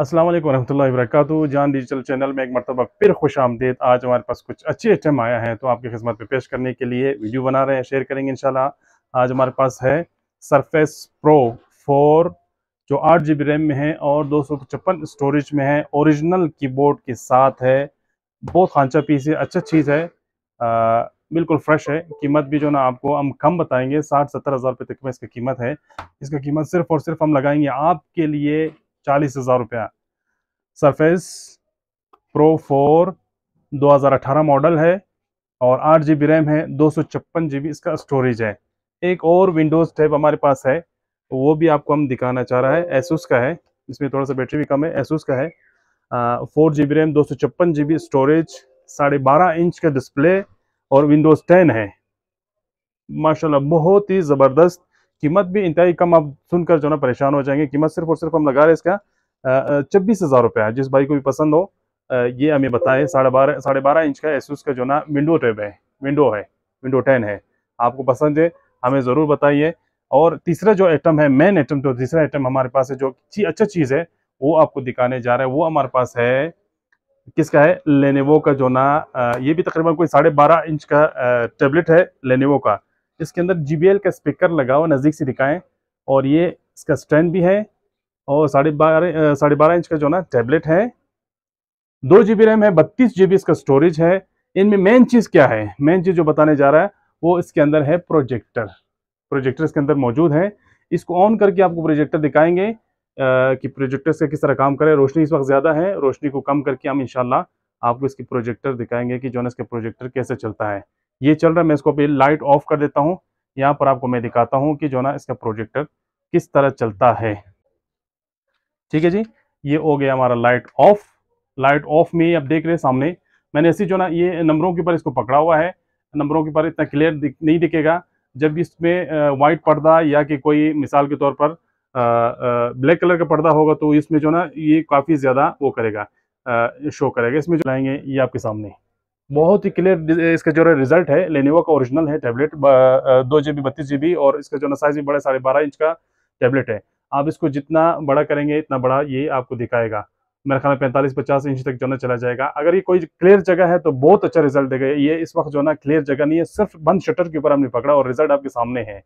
असलम वरह वर्क जान डिजिटल चैनल में एक मरतबा फिर खुश आमदेद आज हमारे पास कुछ अच्छे आइटम आया है तो आपकी खिदमत में पेश करने के लिए वीडियो बना रहे हैं शेयर करेंगे इन आज हमारे पास है सरफेस प्रो फोर जो आठ जी बी रैम में है और दो सौ छप्पन स्टोरेज में है ओरिजिनल कीबोर्ड के साथ है बहुत खांचा पीस है अच्छा चीज़ है आ, बिल्कुल फ्रेश है कीमत भी जो ना आपको हम कम बताएंगे साठ सत्तर हज़ार रुपये तक में इसकी कीमत है इसका कीमत सिर्फ और सिर्फ हम लगाएंगे आपके लिए चालीस हज़ार रुपया सरफेस प्रो फोर 2018 मॉडल है और आठ जी बी रैम है दो सौ छप्पन जी बी इसका स्टोरेज है एक और विंडोज़ टैब हमारे पास है वो भी आपको हम दिखाना चाह रहा है एसूस का है इसमें थोड़ा सा बैटरी भी कम है एसूस का है फोर जी बी रैम दो सौ छप्पन जी बी स्टोरेज साढ़े बारह इंच का डिस्प्ले और विंडोज़ टेन है माशाल्लाह बहुत ही ज़बरदस्त कीमत भी इंतहाई कम आप सुनकर जो ना परेशान हो जाएंगे कीमत सिर्फ और सिर्फ हम लगा रहे हैं इसका छब्बीस हज़ार रुपया है जिस भाई को भी पसंद हो ये हमें बताए साढ़े बारह साढ़े बारह इंच का एसूस का जो ना विंडो टेब है विंडो है विंडो टेन है आपको पसंद है हमें ज़रूर बताइए और तीसरा जो आइटम है मेन आइटम जो तीसरा आइटम हमारे पास है जो अच्छा चीज़ है वो आपको दिखाने जा रहा है वो हमारे पास है किसका है लेनेवो का जो ना ये भी तकरीबन कोई साढ़े बारह इंच का टेबलेट है लेनेवो का इसके अंदर जी का स्पीकर लगा हुआ नज़दीक से दिखाएं और ये इसका स्टैंड भी है और साढ़े बारह साढ़े बारह इंच का जो ना टैबलेट है दो जी रैम है बत्तीस जी इसका स्टोरेज है इनमें मेन चीज़ क्या है मेन चीज़ जो बताने जा रहा है वो इसके अंदर है प्रोजेक्टर प्रोजेक्टर इसके अंदर मौजूद है इसको ऑन करके आपको प्रोजेक्टर दिखाएंगे कि प्रोजेक्टर से किस तरह काम करें रोशनी इस वक्त ज़्यादा है रोशनी को कम करके हम इनशाला आपको इसके प्रोजेक्टर दिखाएंगे कि जो है इसके प्रोजेक्टर कैसे चलता है ये चल रहा है मैं इसको अभी लाइट ऑफ कर देता हूँ यहाँ पर आपको मैं दिखाता हूँ कि जो ना इसका प्रोजेक्टर किस तरह चलता है ठीक है जी ये हो गया हमारा लाइट ऑफ लाइट ऑफ में आप देख रहे हैं सामने मैंने ऐसे जो ना ये नंबरों के ऊपर इसको पकड़ा हुआ है नंबरों के ऊपर इतना क्लियर दिख, नहीं दिखेगा जब इसमें वाइट पर्दा या कि कोई मिसाल के तौर पर ब्लैक कलर का पर्दा होगा तो इसमें जो ना ये काफ़ी ज़्यादा वो करेगा शो करेगा इसमें जो लाएंगे ये आपके सामने बहुत ही क्लियर इसका जो रिजल्ट है लेनेवा का ओरिजिनल है टैबलेट दो जी बी बत्तीस जी बी और इसका जो साइज भी बड़ा साढ़े बारह इंच का टैबलेट है आप इसको जितना बड़ा करेंगे इतना बड़ा ये आपको दिखाएगा मेरे ख्याल में पैंतालीस पचास इंच तक जो ना चला जाएगा अगर ये कोई क्लियर जगह है तो बहुत अच्छा रिजल्ट देगा ये इस वक्त जो ना क्लियर जगह नहीं है सिर्फ बंद शटर के ऊपर हमने पकड़ा और रिजल्ट आपके सामने है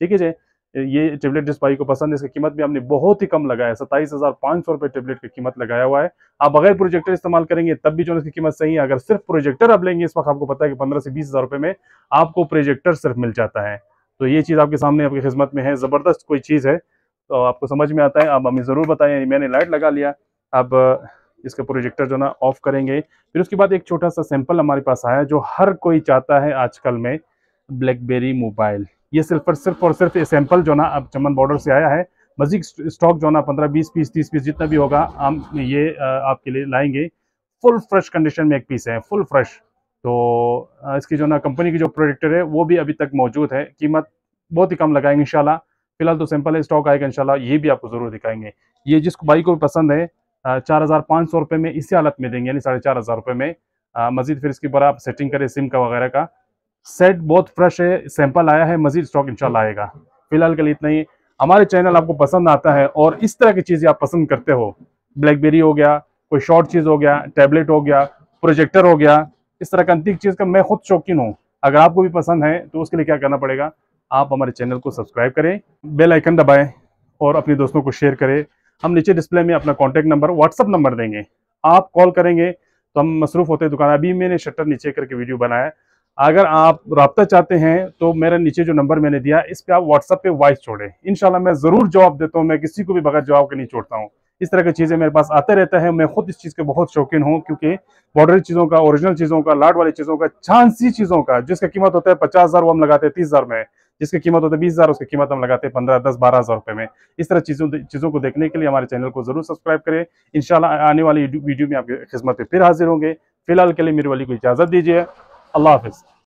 ठीक है जी ये टेबलेट जिस भाई को पसंद है इसकी कीमत भी हमने बहुत ही कम लगाया है सत्ताईस हज़ार पांच सौ रुपये टेबलेट की कीमत लगाया हुआ है आप बगैर प्रोजेक्टर इस्तेमाल करेंगे तब भी जो है इसकी कीमत सही है अगर सिर्फ प्रोजेक्टर आप लेंगे इस वक्त आपको पता है कि पंद्रह से बीस हज़ार रुपये में आपको प्रोजेक्टर सिर्फ मिल जाता है तो ये चीज़ आपके सामने आपकी खिदमत में है ज़बरदस्त कोई चीज़ है तो आपको समझ में आता है आप हमें ज़रूर बताएं मैंने लाइट लगा लिया अब इसका प्रोजेक्टर जो ना ऑफ करेंगे फिर उसके बाद एक छोटा सा सैंपल हमारे पास आया जो हर कोई चाहता है आजकल में ब्लैकबेरी मोबाइल ये सिर्फ और सिर्फ और सिर्फ सैंपल जो ना अब चमन बॉर्डर से आया है मजीद स्टॉक जो ना पंद्रह बीस पीस तीस पीस जितना भी होगा हम ये आपके लिए लाएंगे फुल फ्रेश कंडीशन में एक पीस है फुल फ्रेश तो इसकी जो ना कंपनी की जो प्रोडक्टर है वो भी अभी तक मौजूद है कीमत बहुत ही कम लगाएंगे इंशाल्लाह फिलहाल तो सैंपल है स्टॉक आएगा इंशाल्लाह ये भी आपको ज़रूर दिखाएंगे ये जिस बाइक को भी पसंद है चार हज़ार पाँच सौ रुपये में इसी हालत में देंगे यानी साढ़े चार हज़ार रुपये में मज़ीद फिर इसकी बड़ा आप सेटिंग करें सिम का वगैरह का सेट बहुत फ्रेश है सैंपल आया है मजीद स्टॉक इंशाल्लाह आएगा फिलहाल के लिए इतना ही हमारे चैनल आपको पसंद आता है और इस तरह की चीज़ें आप पसंद करते हो ब्लैकबेरी हो गया कोई शॉर्ट चीज़ हो गया टैबलेट हो गया प्रोजेक्टर हो गया इस तरह का अंतिक चीज़ का मैं खुद शौकीन हूँ अगर आपको भी पसंद है तो उसके लिए क्या करना पड़ेगा आप हमारे चैनल को सब्सक्राइब करें बेल आइकन दबाएं और अपने दोस्तों को शेयर करें हम नीचे डिस्प्ले में अपना कॉन्टेक्ट नंबर व्हाट्सअप नंबर देंगे आप कॉल करेंगे तो हम मसरूफ़ होते दुकान अभी मैंने शटर नीचे करके वीडियो बनाया अगर आप रबता चाहते हैं तो मेरा नीचे जो नंबर मैंने दिया इस पर आप व्हाट्सअप पे वॉइस छोड़ें इनशाला मैं ज़रूर जवाब देता हूँ मैं किसी को भी बगैर जवाब के नहीं छोड़ता हूँ इस तरह की चीज़ें मेरे पास आते रहता है मैं खुद इस चीज़ के बहुत शौकीन हूँ क्योंकि बॉर्डर चीज़ों का ओरिजिनल चीज़ों का लाट वाली चीज़ों का छानसी चीज़ों का जिसका कीमत होता है पचास हज़ार वो हम लगाते हैं तीस हज़ार में जिसकी कीमत होती है बीस हज़ार उसकी कीमत हम लगाते हैं पंद्रह दस बारह हज़ार रुपये में इस तरह चीज़ों चीज़ों को देखने के लिए हमारे चैनल को ज़रूर सब्सक्राइब करें इन आने वाली वीडियो में आपकी खिदमत पर फिर हाजिर होंगे फिलहाल के लिए मेरी वाली को इजाज़त दीजिए আল্লাহ হাফেজ